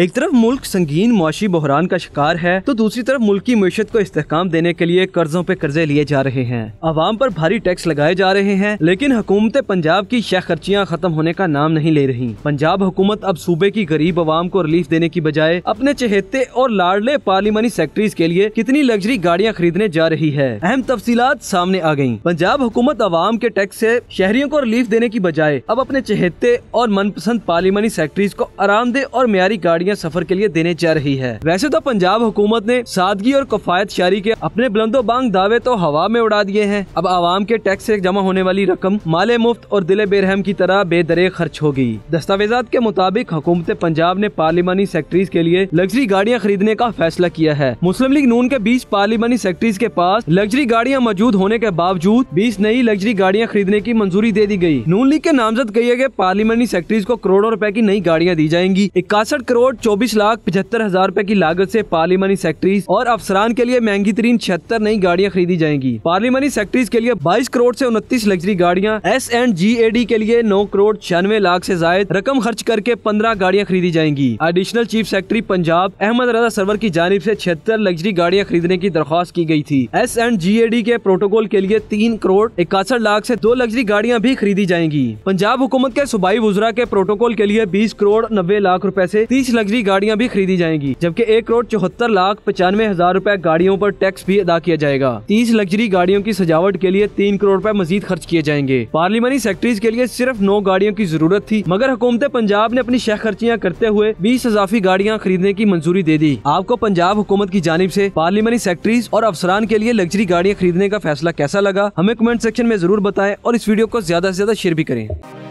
एक तरफ मुल्क संगीन मुआशी बहरान का शिकार है तो दूसरी तरफ मुल्क की मीशत को इस्तेकाम देने के लिए कर्जों पे कर्जे लिए जा रहे हैं आवाम पर भारी टैक्स लगाए जा रहे हैं लेकिन हुकूमत पंजाब की शह खर्चियाँ खत्म होने का नाम नहीं ले रही पंजाब हुकूमत अब सूबे की गरीब आवाम को रिलीफ देने की बजाय अपने चहेते और लाडले पार्लिमानी सेक्रेटरीज के लिए कितनी लग्जरी गाड़ियाँ खरीदने जा रही है अहम तफसीत सामने आ गयी पंजाब हुकूमत आवाम के टैक्स ऐसी शहरियों को रिलीफ देने की बजाय अब अपने चहेते और मनपसंद पार्लिमानी सेक्रेटरीज को आरामदेह और मीरी गाड़ियाँ गाड़ियाँ सफर के लिए देने जा रही है वैसे तो पंजाब हुकूमत ने सादगी और कफायत शारी के अपने बुलंदोबांग दावे तो हवा में उड़ा दिए हैं अब आवाम के टैक्स ऐसी जमा होने वाली रकम माले मुफ्त और दिले बेरहम की तरह बेदरे खर्च होगी दस्तावेजा के मुताबिक हुकूमत पंजाब ने पार्लिमानी सेक्रेटरीज के लिए लग्जरी गाड़ियाँ खरीदने का फैसला किया है मुस्लिम लीग नून के बीच पार्लिमानी सेक्रेटरीज के पास लग्जरी गाड़ियाँ मौजूद होने के बावजूद बीस नई लग्जरी गाड़ियाँ खरीदने की मंजूरी दे दी गयी नून लीग के नामजद किए गए पार्लिमानी सेक्रेटरीज को करोड़ों रूपए की नई गाड़ियाँ दी जाएंगी इक्सठ करोड़ चौबीस लाख पचहत्तर हजार रूपए की लागत से पार्लिमानी सेक्ट्रीज और अफसरान के लिए महंगी तरीन छिहत्तर नई गाड़ियाँ खरीदी जाएंगी पार्लिमानी सेक्ट्रीज के लिए बाईस करोड़ ऐसी उनतीस लग्जरी गाड़ियाँ S and G A D के लिए नौ करोड़ छियानवे लाख ऐसी जायद रकम खर्च करके पंद्रह गाड़ियाँ खरीदी जाएंगी additional chief secretary Punjab Ahmad Raza Sarwar की जानब ऐसी छिहत्तर लग्जरी गाड़ियाँ खरीदने की दरख्वास्त की गयी थी S and G A D के प्रोटोकॉल के लिए तीन करोड़ इकसठ लाख ऐसी दो लग्जरी गाड़ियाँ भी खरीदी जाएंगी पंजाब हुकूमत के सूबाई वजरा के प्रोटोकॉल के लिए बीस करोड़ नब्बे लाख रूपए ऐसी तीस लग्जरी गाड़ियां भी खरीदी जाएंगी जबकि एक करोड़ चौहत्तर लाख पचानवे हजार रूपए गाड़ियों आरोप टैक्स भी अदा किया जाएगा तीस लग्जरी गाड़ियों की सजावट के लिए तीन करोड़ रूपए मजीद खर्च किए जाएंगे पार्लिमानी सेक्रेटरीज के लिए सिर्फ नौ गाड़ियों की जरूरत थी मगर हुकूमत पंजाब ने अपनी शह खर्चियाँ करते हुए बीस अजाफी गाड़ियाँ खरीदने की मंजूरी दे दी आपको पंजाब हुकूमत की जानब ऐसी पार्लिमानी सेक्रेटरीज और अफसरान के लिए लग्जरी गाड़ियाँ खरीदने का फैसला कैसा लगा हमें कमेंट सेक्शन में जरूर बताएं और इस वीडियो को ज्यादा ऐसी ज्यादा शेयर भी करें